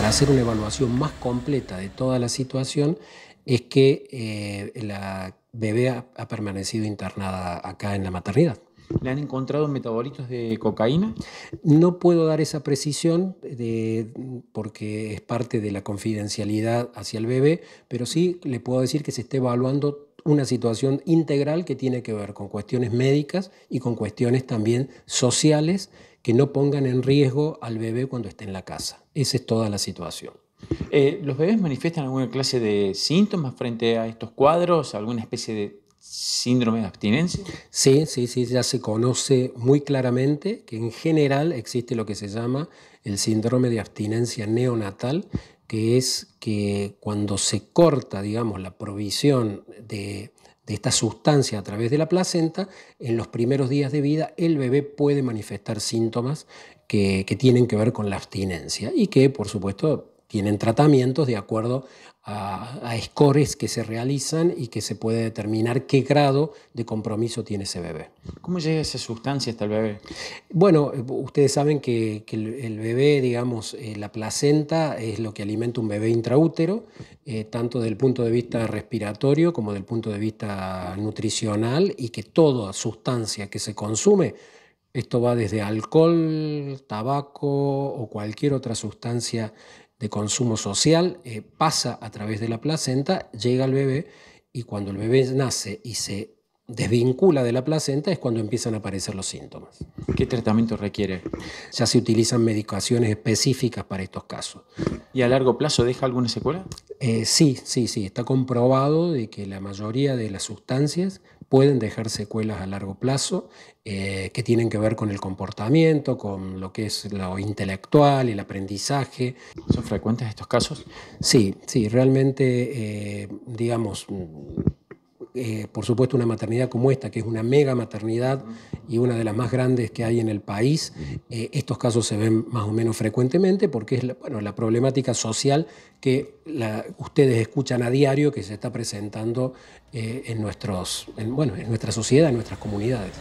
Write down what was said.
para hacer una evaluación más completa de toda la situación es que eh, la bebé ha, permanecido internada acá en la maternidad. ¿Le han encontrado metabolitos de cocaína? No puedo dar esa precisión porque es parte de la confidencialidad hacia el bebé, pero sí le puedo decir que se está evaluando una situación integral que tiene que ver con cuestiones médicas y con cuestiones también sociales que no pongan en riesgo al bebé cuando esté en la casa. Esa es toda la situación. Eh, ¿Los bebés manifiestan alguna clase de síntomas frente a estos cuadros? ¿Alguna especie de síndrome de abstinencia? Sí, sí, sí, ya se conoce muy claramente que en general existe lo que se llama el síndrome de abstinencia neonatal, que es que cuando se corta, digamos, la provisión de de esta sustancia a través de la placenta, en los primeros días de vida el bebé puede manifestar síntomas que, que tienen que ver con la abstinencia y que, por supuesto, tienen tratamientos de acuerdo a, a, scores que se realizan y que se puede determinar qué grado de compromiso tiene ese bebé. ¿Cómo llega esa sustancia hasta el bebé? Bueno, eh, ustedes saben que, el, bebé, digamos, eh, la placenta es lo que alimenta un bebé intraútero, eh, tanto desde el punto de vista respiratorio como desde el punto de vista nutricional y que toda sustancia que se consume esto va desde alcohol, tabaco o cualquier otra sustancia de consumo social eh, pasa a través de la placenta, llega al bebé y cuando el bebé nace y se desvincula de la placenta es cuando empiezan a aparecer los síntomas. ¿Qué tratamiento requiere? Ya se utilizan medicaciones específicas para estos casos. ¿Y a largo plazo deja alguna secuela? Eh, sí, sí, sí. Está comprobado de que la mayoría de las sustancias pueden dejar secuelas a largo plazo eh, que tienen que ver con el comportamiento, con lo que es lo intelectual, el aprendizaje. ¿Son frecuentes estos casos? Sí, sí, realmente, eh, digamos, eh, por supuesto, una maternidad como esta, que es una mega maternidad y una de las más grandes que hay en el país, eh, estos casos se ven más o menos frecuentemente porque es la, problemática social que ustedes escuchan a diario que se está presentando eh, en, nuestros, en nuestra sociedad, en nuestras comunidades.